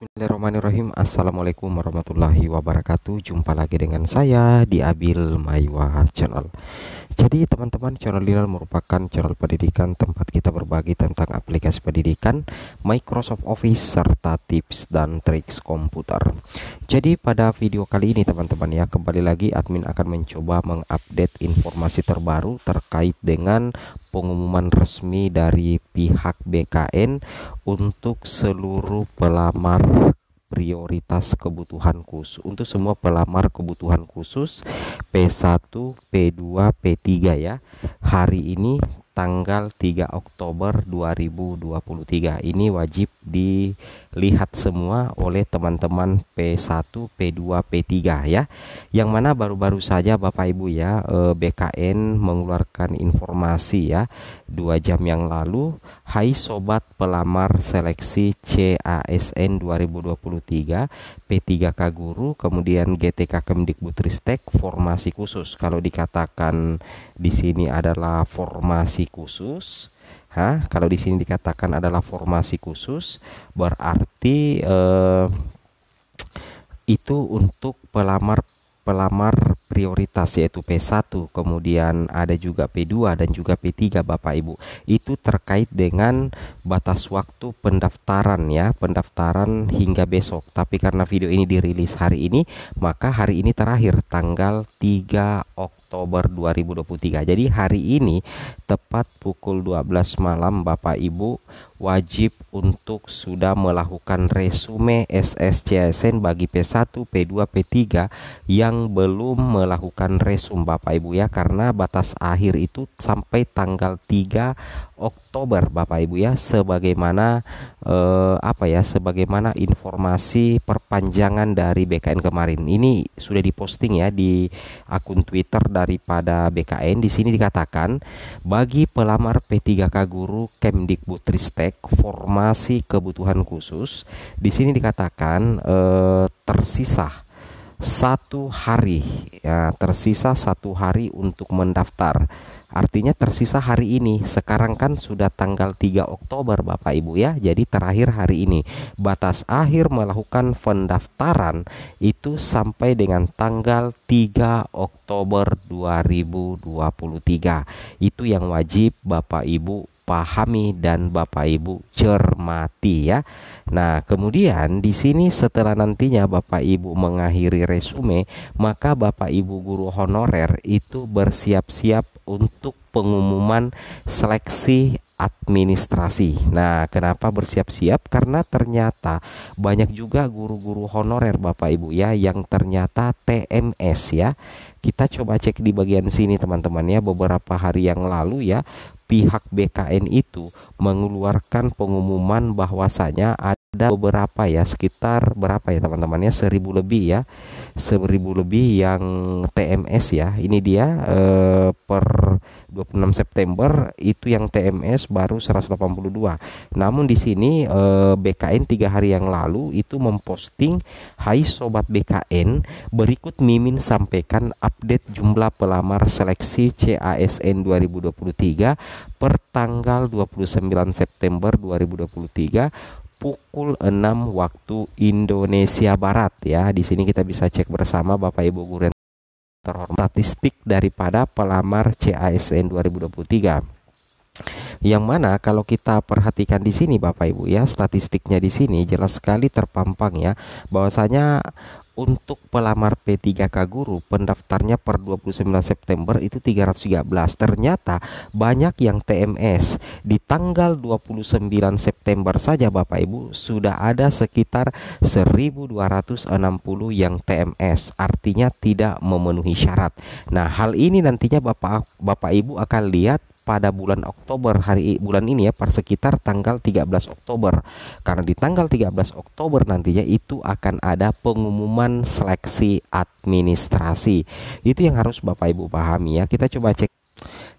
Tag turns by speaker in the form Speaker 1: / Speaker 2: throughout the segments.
Speaker 1: Bismillahirrahmanirrahim Assalamualaikum warahmatullahi wabarakatuh Jumpa lagi dengan saya di Abil Maiwa Channel Jadi teman-teman channel ini merupakan channel pendidikan Tempat kita berbagi tentang aplikasi pendidikan Microsoft Office serta tips dan triks komputer Jadi pada video kali ini teman-teman ya Kembali lagi admin akan mencoba mengupdate informasi terbaru Terkait dengan pengumuman resmi dari pihak BKN untuk seluruh pelamar prioritas kebutuhan khusus untuk semua pelamar kebutuhan khusus P1, P2, P3 ya hari ini tanggal 3 Oktober 2023 ini wajib dilihat semua oleh teman-teman P1, P2, P3 ya. Yang mana baru-baru saja Bapak Ibu ya eh, BKN mengeluarkan informasi ya dua jam yang lalu Hai sobat pelamar seleksi CASN 2023 P3K Guru kemudian GTK Kemdikbudristek formasi khusus kalau dikatakan di sini ada adalah formasi khusus. Ha, kalau di sini dikatakan adalah formasi khusus, berarti eh, itu untuk pelamar pelamar prioritas yaitu P1, kemudian ada juga P2 dan juga P3 Bapak Ibu. Itu terkait dengan batas waktu pendaftaran ya, pendaftaran hingga besok. Tapi karena video ini dirilis hari ini, maka hari ini terakhir tanggal 3 Oktober Oktober 2023. Jadi hari ini tepat pukul 12 malam Bapak Ibu wajib untuk sudah melakukan resume SSCSN bagi P1, P2, P3 yang belum melakukan resume Bapak Ibu ya karena batas akhir itu sampai tanggal 3 Oktober Bapak Ibu ya sebagaimana eh, apa ya sebagaimana informasi perpanjangan dari BKN kemarin. Ini sudah diposting ya di akun Twitter daripada BKN. Di sini dikatakan bagi pelamar P3K guru Kemdikbudristek formasi kebutuhan khusus, di sini dikatakan eh, tersisa satu hari, ya, tersisa satu hari untuk mendaftar. Artinya tersisa hari ini. Sekarang kan sudah tanggal 3 Oktober Bapak Ibu ya. Jadi terakhir hari ini. Batas akhir melakukan pendaftaran itu sampai dengan tanggal 3 Oktober 2023. Itu yang wajib Bapak Ibu pahami dan Bapak Ibu cermati ya. Nah, kemudian di sini setelah nantinya Bapak Ibu mengakhiri resume, maka Bapak Ibu guru honorer itu bersiap-siap untuk pengumuman seleksi administrasi. Nah, kenapa bersiap-siap? Karena ternyata banyak juga guru-guru honorer Bapak Ibu ya yang ternyata TMS ya. Kita coba cek di bagian sini teman-teman ya beberapa hari yang lalu ya pihak BKN itu mengeluarkan pengumuman bahwasanya ada beberapa ya sekitar berapa ya teman-temannya seribu lebih ya seribu lebih yang TMS ya ini dia eh, per 26 September itu yang TMS baru 182 namun di sini eh, BKN tiga hari yang lalu itu memposting Hai Sobat BKN berikut Mimin sampaikan update jumlah pelamar seleksi CASN 2023 per tanggal 29 September 2023 pukul 6 waktu Indonesia Barat ya. Di sini kita bisa cek bersama Bapak Ibu guru yang terhormat statistik daripada pelamar CASN 2023 yang mana kalau kita perhatikan di sini Bapak Ibu ya statistiknya di sini jelas sekali terpampang ya bahwasanya untuk pelamar P3K guru pendaftarnya per 29 September itu 313 ternyata banyak yang TMS di tanggal 29 September saja Bapak Ibu sudah ada sekitar 1260 yang TMS artinya tidak memenuhi syarat nah hal ini nantinya Bapak Bapak Ibu akan lihat pada bulan Oktober hari bulan ini ya per sekitar tanggal 13 Oktober karena di tanggal 13 Oktober nantinya itu akan ada pengumuman seleksi administrasi itu yang harus Bapak Ibu pahami ya kita coba cek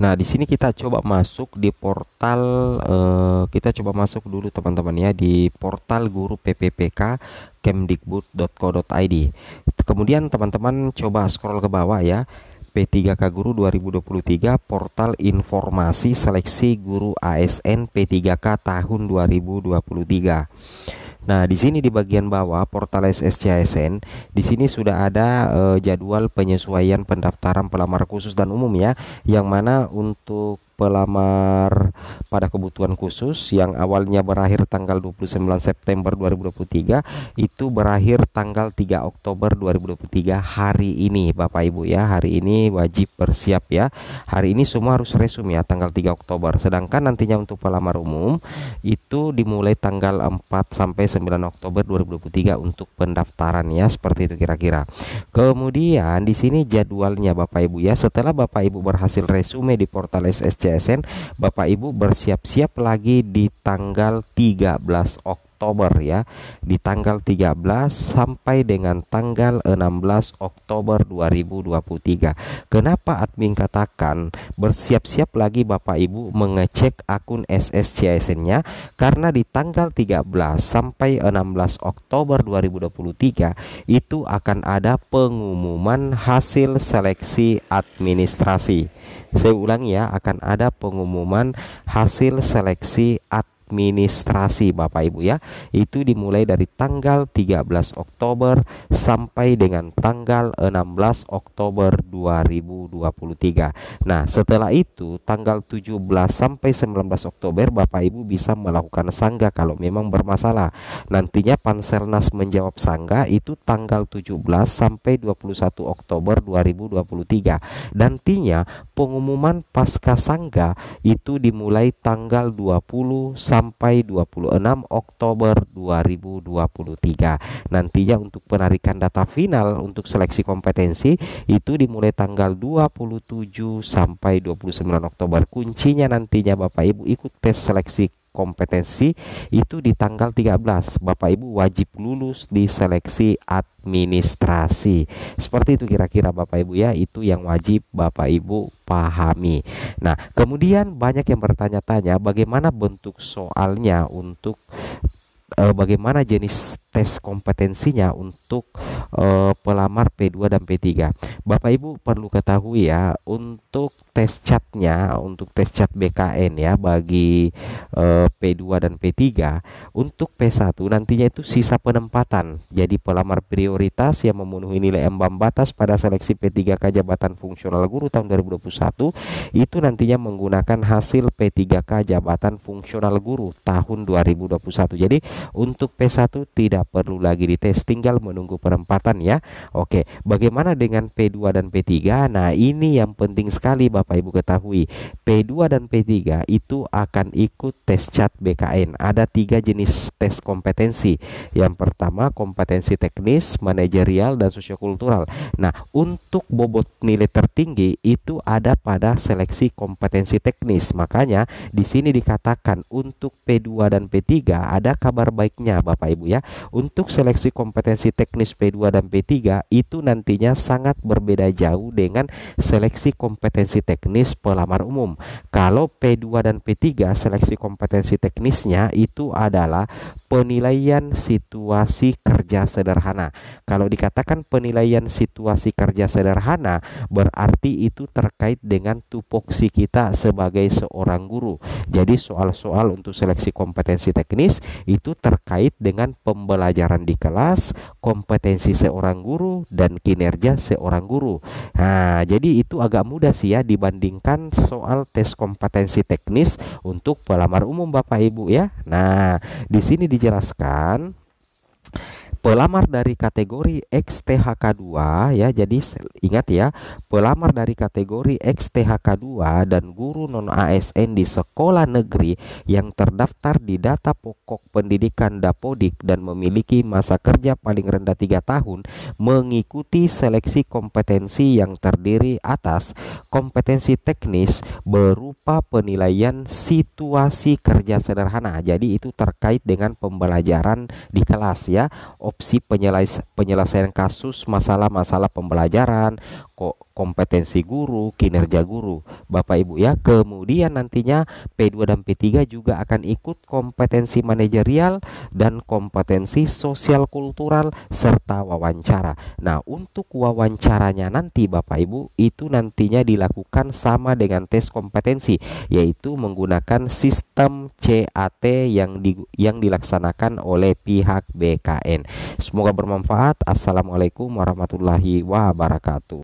Speaker 1: Nah, di sini kita coba masuk di portal eh, kita coba masuk dulu teman-teman ya di portal guru PPPK kemdikbud.co.id. Kemudian teman-teman coba scroll ke bawah ya. P3K Guru 2023 Portal Informasi Seleksi Guru ASN P3K tahun 2023. Nah, di sini di bagian bawah portal SSCSN, di sini sudah ada e, jadwal penyesuaian pendaftaran pelamar khusus dan umum ya, yang mana untuk pelamar pada kebutuhan khusus yang awalnya berakhir tanggal 29 September 2023 itu berakhir tanggal 3 Oktober 2023 hari ini Bapak Ibu ya hari ini wajib bersiap ya hari ini semua harus resume ya tanggal 3 Oktober sedangkan nantinya untuk pelamar umum itu dimulai tanggal 4 sampai 9 Oktober 2023 untuk pendaftaran ya seperti itu kira-kira kemudian di sini jadwalnya Bapak Ibu ya setelah Bapak Ibu berhasil resume di portal SST CSN Bapak Ibu bersiap-siap lagi di tanggal 13 Oktober Oktober ya di tanggal 13 sampai dengan tanggal 16 Oktober 2023. Kenapa admin katakan bersiap-siap lagi Bapak Ibu mengecek akun SSCSN-nya karena di tanggal 13 sampai 16 Oktober 2023 itu akan ada pengumuman hasil seleksi administrasi. Saya ulang ya, akan ada pengumuman hasil seleksi administrasi administrasi Bapak Ibu ya. Itu dimulai dari tanggal 13 Oktober sampai dengan tanggal 16 Oktober 2023. Nah, setelah itu tanggal 17 sampai 19 Oktober Bapak Ibu bisa melakukan sangga kalau memang bermasalah. Nantinya Panselnas menjawab sangga itu tanggal 17 sampai 21 Oktober 2023. Nantinya pengumuman pasca sangga itu dimulai tanggal 20 sampai sampai 26 Oktober 2023. Nantinya untuk penarikan data final untuk seleksi kompetensi itu dimulai tanggal 27 sampai 29 Oktober. Kuncinya nantinya Bapak Ibu ikut tes seleksi kompetensi itu di tanggal 13 Bapak Ibu wajib lulus di seleksi administrasi seperti itu kira-kira Bapak Ibu ya itu yang wajib Bapak Ibu pahami nah kemudian banyak yang bertanya-tanya bagaimana bentuk soalnya untuk e, bagaimana jenis tes kompetensinya untuk uh, pelamar P2 dan P3. Bapak Ibu perlu ketahui ya untuk tes catnya untuk tes cat BKN ya bagi eh, P2 dan P3 untuk P1 nantinya itu sisa penempatan jadi pelamar prioritas yang memenuhi nilai ambang batas pada seleksi P3K jabatan fungsional guru tahun 2021 itu nantinya menggunakan hasil P3K jabatan fungsional guru tahun 2021 jadi untuk P1 tidak tidak perlu lagi dites tinggal menunggu perempatan ya Oke bagaimana dengan P2 dan P3 nah ini yang penting sekali Bapak Ibu ketahui P2 dan P3 itu akan ikut tes cat BKN ada tiga jenis tes kompetensi yang pertama kompetensi teknis manajerial dan sosiokultural nah untuk bobot nilai tertinggi itu ada pada seleksi kompetensi teknis makanya di sini dikatakan untuk P2 dan P3 ada kabar baiknya Bapak Ibu ya untuk seleksi kompetensi teknis P2 dan P3 itu nantinya sangat berbeda jauh dengan seleksi kompetensi teknis pelamar umum. Kalau P2 dan P3 seleksi kompetensi teknisnya itu adalah penilaian situasi kerja sederhana. Kalau dikatakan penilaian situasi kerja sederhana berarti itu terkait dengan tupoksi kita sebagai seorang guru. Jadi soal-soal untuk seleksi kompetensi teknis itu terkait dengan pembelajaran pelajaran di kelas, kompetensi seorang guru dan kinerja seorang guru. Nah, jadi itu agak mudah sih ya dibandingkan soal tes kompetensi teknis untuk pelamar umum Bapak Ibu ya. Nah, di sini dijelaskan pelamar dari kategori XTHK2 ya. Jadi ingat ya, pelamar dari kategori XTHK2 dan guru non ASN di sekolah negeri yang terdaftar di data pokok pendidikan Dapodik dan memiliki masa kerja paling rendah 3 tahun mengikuti seleksi kompetensi yang terdiri atas kompetensi teknis berupa penilaian situasi kerja sederhana. Jadi itu terkait dengan pembelajaran di kelas ya opsi penyelesaian kasus masalah-masalah pembelajaran, kompetensi guru, kinerja guru, Bapak Ibu ya. Kemudian nantinya P2 dan P3 juga akan ikut kompetensi manajerial dan kompetensi sosial kultural serta wawancara. Nah, untuk wawancaranya nanti Bapak Ibu itu nantinya dilakukan sama dengan tes kompetensi yaitu menggunakan sistem CAT yang di, yang dilaksanakan oleh pihak BKN. Semoga bermanfaat. Assalamualaikum warahmatullahi wabarakatuh.